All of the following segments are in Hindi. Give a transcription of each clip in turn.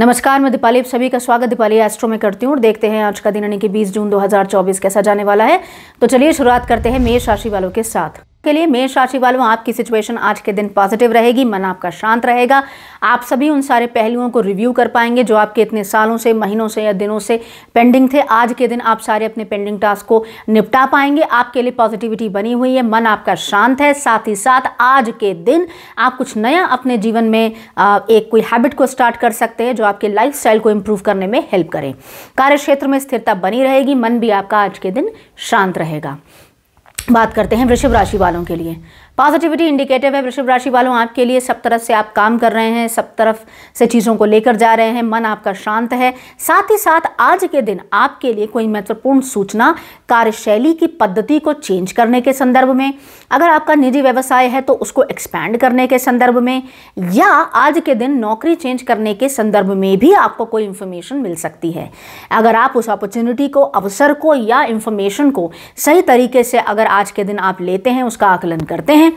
नमस्कार मैं दीपाली आप सभी का स्वागत दीपाली एस्ट्रो में करती हूँ और देखते हैं आज का दिन यानी कि 20 जून 2024 कैसा जाने वाला है तो चलिए शुरुआत करते हैं मेष राशि वालों के साथ के लिए मेष राशि वालों आपकी सिचुएशन आज के दिन पॉजिटिव रहेगी मन आपका शांत रहेगा आप सभी उन सारे पहलुओं को रिव्यू कर पाएंगे जो आपके इतने सालों से महीनों से या दिनों से पेंडिंग थे आज के दिन आप सारे अपने पेंडिंग टास्क को निपटा पाएंगे आपके लिए पॉजिटिविटी बनी हुई है मन आपका शांत है साथ ही साथ आज के दिन आप कुछ नया अपने जीवन में एक कोई हैबिट को स्टार्ट कर सकते हैं जो आपके लाइफ को इम्प्रूव करने में हेल्प करें कार्य क्षेत्र में स्थिरता बनी रहेगी मन भी आपका आज के दिन शांत रहेगा बात करते हैं वृषभ राशि वालों के लिए पॉजिटिविटी इंडिकेटिव है वृषभ राशि वालों आपके लिए सब तरफ से आप काम कर रहे हैं सब तरफ से चीज़ों को लेकर जा रहे हैं मन आपका शांत है साथ ही साथ आज के दिन आपके लिए कोई महत्वपूर्ण सूचना कार्यशैली की पद्धति को चेंज करने के संदर्भ में अगर आपका निजी व्यवसाय है तो उसको एक्सपैंड करने के संदर्भ में या आज के दिन नौकरी चेंज करने के संदर्भ में भी आपको कोई इन्फॉर्मेशन मिल सकती है अगर आप उस अपॉर्चुनिटी को अवसर को या इन्फॉर्मेशन को सही तरीके से अगर आज के दिन आप लेते हैं उसका आकलन करते हैं हैं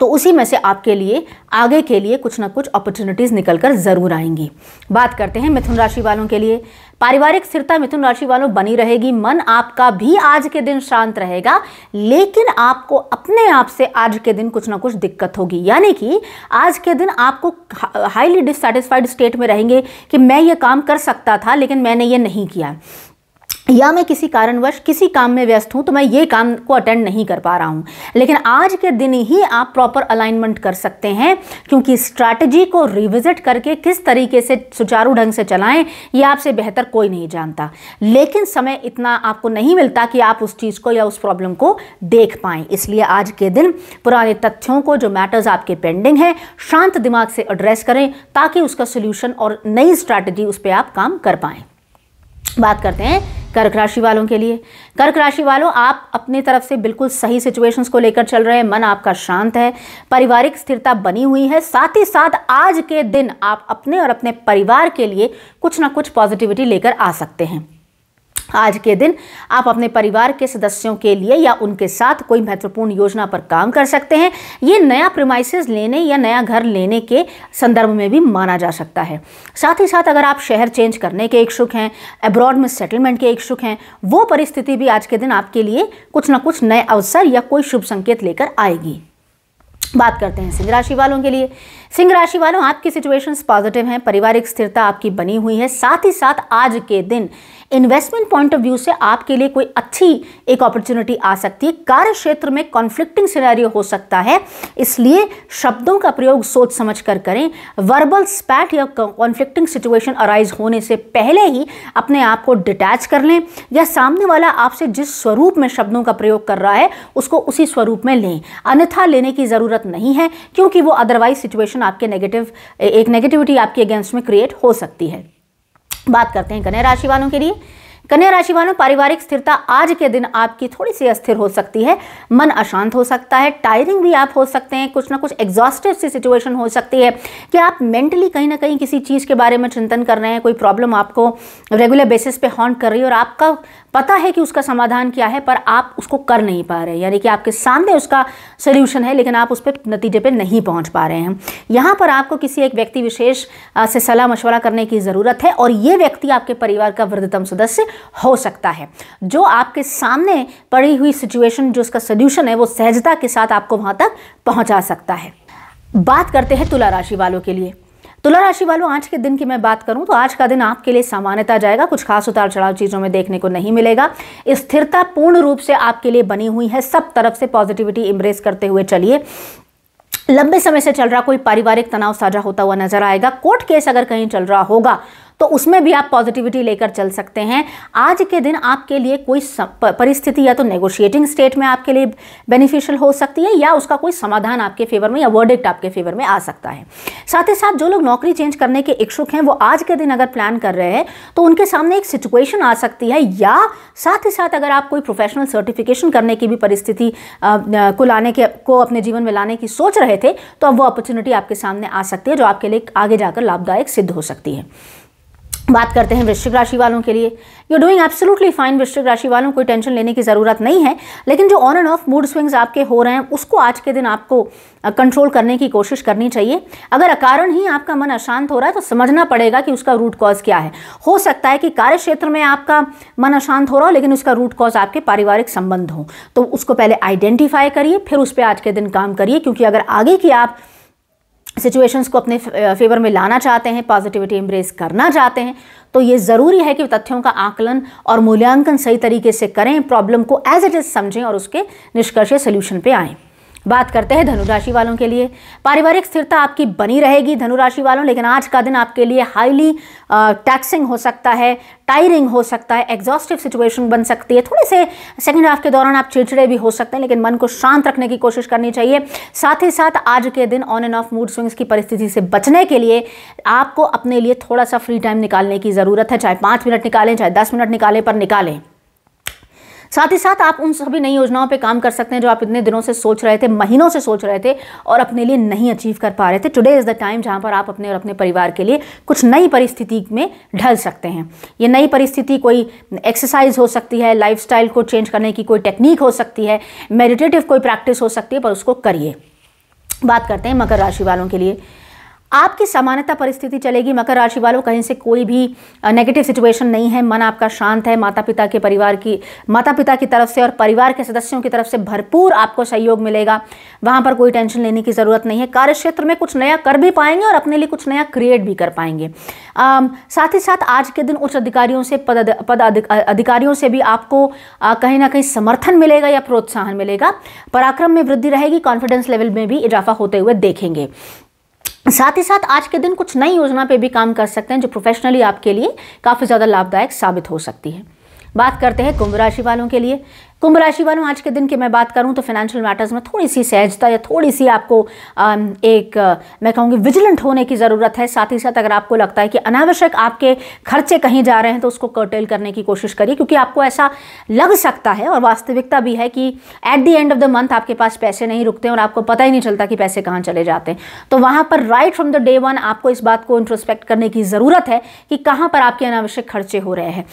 तो उसी में से आपके लिए आगे के लिए कुछ ना कुछ अपॉर्चुनिटीज़ निकल कर ज़रूर आएंगी बात करते हैं मिथुन राशि वालों के लिए पारिवारिक स्थिरता मिथुन राशि वालों बनी रहेगी मन आपका भी आज के दिन शांत रहेगा लेकिन आपको अपने आप से आज के दिन कुछ ना कुछ दिक्कत होगी यानी कि आज के दिन आपको हाईली डिससेटिस्फाइड स्टेट में रहेंगे कि मैं ये काम कर सकता था लेकिन मैंने ये नहीं किया या मैं किसी कारणवश किसी काम में व्यस्त हूँ तो मैं ये काम को अटेंड नहीं कर पा रहा हूँ लेकिन आज के दिन ही आप प्रॉपर अलाइनमेंट कर सकते हैं क्योंकि स्ट्रैटेजी को रिविजिट करके किस तरीके से सुचारू ढंग से चलाएं ये आपसे बेहतर कोई नहीं जानता लेकिन समय इतना आपको नहीं मिलता कि आप उस चीज़ को या उस प्रॉब्लम को देख पाएं इसलिए आज के दिन पुराने तथ्यों को जो मैटर्स आपके पेंडिंग हैं शांत दिमाग से एड्रेस करें ताकि उसका सोल्यूशन और नई स्ट्रैटेजी उस पर आप काम कर पाएँ बात करते हैं कर्क राशि वालों के लिए कर्क राशि वालों आप अपनी तरफ से बिल्कुल सही सिचुएशंस को लेकर चल रहे हैं मन आपका शांत है पारिवारिक स्थिरता बनी हुई है साथ ही साथ आज के दिन आप अपने और अपने परिवार के लिए कुछ ना कुछ पॉजिटिविटी लेकर आ सकते हैं आज के दिन आप अपने परिवार के सदस्यों के लिए या उनके साथ कोई महत्वपूर्ण योजना पर काम कर सकते हैं ये नया प्रमाइसिस लेने या नया घर लेने के संदर्भ में भी माना जा सकता है साथ ही साथ अगर आप शहर चेंज करने के इच्छुक हैं अब्रॉड में सेटलमेंट के इच्छुक हैं वो परिस्थिति भी आज के दिन आपके लिए कुछ ना कुछ नए अवसर या कोई शुभ संकेत लेकर आएगी बात करते हैं सिंह राशि वालों के लिए सिंह राशि वालों आपकी सिचुएशंस पॉजिटिव हैं पारिवारिक स्थिरता आपकी बनी हुई है साथ ही साथ आज के दिन इन्वेस्टमेंट पॉइंट ऑफ व्यू से आपके लिए कोई अच्छी एक अपॉर्चुनिटी आ सकती है कार्य क्षेत्र में कॉन्फ्लिक्टिंग सिनेरियो हो सकता है इसलिए शब्दों का प्रयोग सोच समझ कर करें वर्बल स्पैट या कॉन्फ्लिक्टिंग सिचुएशन अराइज होने से पहले ही अपने आप को डिटैच कर लें या सामने वाला आपसे जिस स्वरूप में शब्दों का प्रयोग कर रहा है उसको उसी स्वरूप में लें अन्यथा लेने की ज़रूरत नहीं है क्योंकि वो अदरवाइज सिचुएशन आपके नेगेटिव एक नेगेटिविटी आपके अगेंस्ट में क्रिएट हो सकती है बात करते हैं कन्या राशि वालों के लिए कन्या राशि वालों पारिवारिक स्थिरता आज के दिन आपकी थोड़ी सी अस्थिर हो सकती है मन अशांत हो सकता है टायरिंग भी आप हो सकते हैं कुछ ना कुछ एग्जॉस्टिव सी सिचुएशन हो सकती है कि आप मेंटली कहीं ना कहीं किसी चीज़ के बारे में चिंतन कर रहे हैं कोई प्रॉब्लम आपको रेगुलर बेसिस पे हॉन्ट कर रही है और आपका पता है कि उसका समाधान क्या है पर आप उसको कर नहीं पा रहे यानी कि आपके सामने उसका सोल्यूशन है लेकिन आप उस पर नतीजे पर नहीं पहुँच पा रहे हैं यहाँ पर आपको किसी एक व्यक्ति विशेष से सलाह मशवरा करने की ज़रूरत है और ये व्यक्ति आपके परिवार का वृद्धतम सदस्य हो सकता है जो आपके सामने पड़ी हुई सिचुएशन जो उसका सोल्यूशन है वो सहजता के साथ आपको वहाँ तक पहुँचा सकता है बात करते हैं तुला राशि वालों के लिए तुला तो राशि वालों आज के दिन की मैं बात करूं तो आज का दिन आपके लिए सामान्यता जाएगा कुछ खास उतार चढ़ाव चीज़ों में देखने को नहीं मिलेगा स्थिरता पूर्ण रूप से आपके लिए बनी हुई है सब तरफ से पॉजिटिविटी इम्ब्रेस करते हुए चलिए लंबे समय से चल रहा कोई पारिवारिक तनाव साझा होता हुआ नजर आएगा कोर्ट केस अगर कहीं चल रहा होगा तो उसमें भी आप पॉजिटिविटी लेकर चल सकते हैं आज के दिन आपके लिए कोई परिस्थिति या तो नेगोशिएटिंग स्टेट में आपके लिए बेनिफिशियल हो सकती है या उसका कोई समाधान आपके फेवर में या वर्डिक्ट आपके फेवर में आ सकता है साथ ही साथ जो लोग नौकरी चेंज करने के इच्छुक हैं वो आज के दिन अगर प्लान कर रहे हैं तो उनके सामने एक सिचुएशन आ सकती है या साथ ही साथ अगर आप कोई प्रोफेशनल सर्टिफिकेशन करने की भी परिस्थिति को लाने के को अपने जीवन में लाने की सोच रहे थे तो अब वो अपॉर्चुनिटी आपके सामने आ सकती है जो आपके लिए आगे जाकर लाभदायक सिद्ध हो सकती है बात करते हैं वृश्चिक राशि वालों के लिए यू डूइंग एब्सोल्युटली फाइन वृश्चिक राशि वालों कोई टेंशन लेने की ज़रूरत नहीं है लेकिन जो on and off mood swings आपके हो रहे हैं उसको आज के दिन आपको कंट्रोल करने की कोशिश करनी चाहिए अगर कारण ही आपका मन अशांत हो रहा है तो समझना पड़ेगा कि उसका रूट कॉज क्या है हो सकता है कि कार्य क्षेत्र में आपका मन अशांत हो रहा हो लेकिन उसका रूट कॉज आपके पारिवारिक संबंध हो तो उसको पहले आइडेंटिफाई करिए फिर उस पर आज के दिन काम करिए क्योंकि अगर आगे की आप सिचुएशंस को अपने फेवर में लाना चाहते हैं पॉजिटिविटी एम्ब्रेस करना चाहते हैं तो ये ज़रूरी है कि तथ्यों का आकलन और मूल्यांकन सही तरीके से करें प्रॉब्लम को एज इट इज़ समझें और उसके निष्कर्ष सोल्यूशन पर आएँ बात करते हैं धनुराशि वालों के लिए पारिवारिक स्थिरता आपकी बनी रहेगी धनुराशि वालों लेकिन आज का दिन आपके लिए हाईली टैक्सिंग हो सकता है टायरिंग हो सकता है एग्जॉस्टिव सिचुएशन बन सकती है थोड़े से सेकेंड हाफ के दौरान आप चिड़चिड़े भी हो सकते हैं लेकिन मन को शांत रखने की कोशिश करनी चाहिए साथ ही साथ आज के दिन on and off mood swings की परिस्थिति से बचने के लिए आपको अपने लिए थोड़ा सा फ्री टाइम निकालने की ज़रूरत है चाहे पाँच मिनट निकालें चाहे दस मिनट निकालें पर निकालें साथ ही साथ आप उन सभी नई योजनाओं पे काम कर सकते हैं जो आप इतने दिनों से सोच रहे थे महीनों से सोच रहे थे और अपने लिए नहीं अचीव कर पा रहे थे टुडे इज़ द टाइम जहाँ पर आप अपने और अपने परिवार के लिए कुछ नई परिस्थिति में ढल सकते हैं ये नई परिस्थिति कोई एक्सरसाइज हो सकती है लाइफ को चेंज करने की कोई टेक्निक हो सकती है मेडिटेटिव कोई प्रैक्टिस हो सकती है पर उसको करिए बात करते हैं मकर राशि वालों के लिए आपकी सामान्यता परिस्थिति चलेगी मकर राशि वालों कहीं से कोई भी नेगेटिव सिचुएशन नहीं है मन आपका शांत है माता पिता के परिवार की माता पिता की तरफ से और परिवार के सदस्यों की तरफ से भरपूर आपको सहयोग मिलेगा वहाँ पर कोई टेंशन लेने की ज़रूरत नहीं है कार्य क्षेत्र में कुछ नया कर भी पाएंगे और अपने लिए कुछ नया क्रिएट भी कर पाएंगे आ, साथ ही साथ आज के दिन उच्च अधिकारियों से पद पद अधिकारियों से भी आपको कहीं ना कहीं समर्थन मिलेगा या प्रोत्साहन मिलेगा पराक्रम में वृद्धि रहेगी कॉन्फिडेंस लेवल में भी इजाफा होते हुए देखेंगे साथ ही साथ आज के दिन कुछ नई योजना पे भी काम कर सकते हैं जो प्रोफेशनली आपके लिए काफ़ी ज़्यादा लाभदायक साबित हो सकती है बात करते हैं कुंभ राशि वालों के लिए कुंभ राशि वालों आज के दिन की मैं बात करूं तो फाइनेंशियल मैटर्स में थोड़ी सी सहजता या थोड़ी सी आपको एक मैं कहूंगी विजिलेंट होने की ज़रूरत है साथ ही साथ अगर आपको लगता है कि अनावश्यक आपके खर्चे कहीं जा रहे हैं तो उसको कर्टेल करने की कोशिश करिए क्योंकि आपको ऐसा लग सकता है और वास्तविकता भी है कि at the end of the month आपके पास पैसे नहीं रुकते और आपको पता ही नहीं चलता कि पैसे कहाँ चले जाते हैं तो वहाँ पर right from the day one आपको इस बात को इंट्रोस्पेक्ट करने की ज़रूरत है कि कहाँ पर आपके अनावश्यक खर्चे हो रहे हैं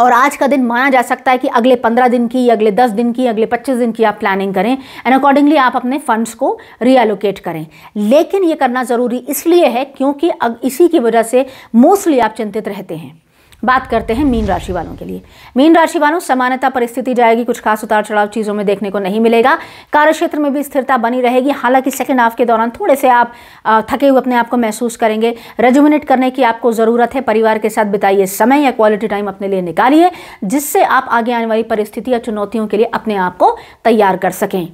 और आज का दिन माना जा सकता है कि अगले पंद्रह दिन की अगले दस दिन की अगले पच्चीस दिन की आप प्लानिंग करें एंड अकॉर्डिंगली आप अपने फंड्स को रीएलोकेट करें लेकिन ये करना ज़रूरी इसलिए है क्योंकि इसी की वजह से मोस्टली आप चिंतित रहते हैं बात करते हैं मीन राशि वालों के लिए मीन राशि वालों समानता परिस्थिति जाएगी कुछ खास उतार चढ़ाव चीज़ों में देखने को नहीं मिलेगा कार्य क्षेत्र में भी स्थिरता बनी रहेगी हालांकि सेकेंड हाफ के दौरान थोड़े से आप थके हुए अपने आप को महसूस करेंगे रेजुमिनेट करने की आपको ज़रूरत है परिवार के साथ बिताइए समय या क्वालिटी टाइम अपने लिए निकालिए जिससे आप आगे आने वाली परिस्थिति या चुनौतियों के लिए अपने आप को तैयार कर सकें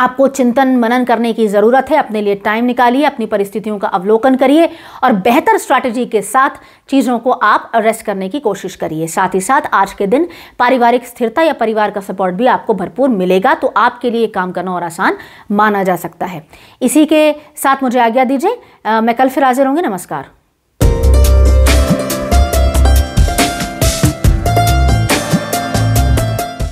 आपको चिंतन मनन करने की ज़रूरत है अपने लिए टाइम निकालिए अपनी परिस्थितियों का अवलोकन करिए और बेहतर स्ट्रैटेजी के साथ चीज़ों को आप अरेस्ट करने की कोशिश करिए साथ ही साथ आज के दिन पारिवारिक स्थिरता या परिवार का सपोर्ट भी आपको भरपूर मिलेगा तो आपके लिए काम करना और आसान माना जा सकता है इसी के साथ मुझे आज्ञा दीजिए मैं कल फिर हाजिर होंगी नमस्कार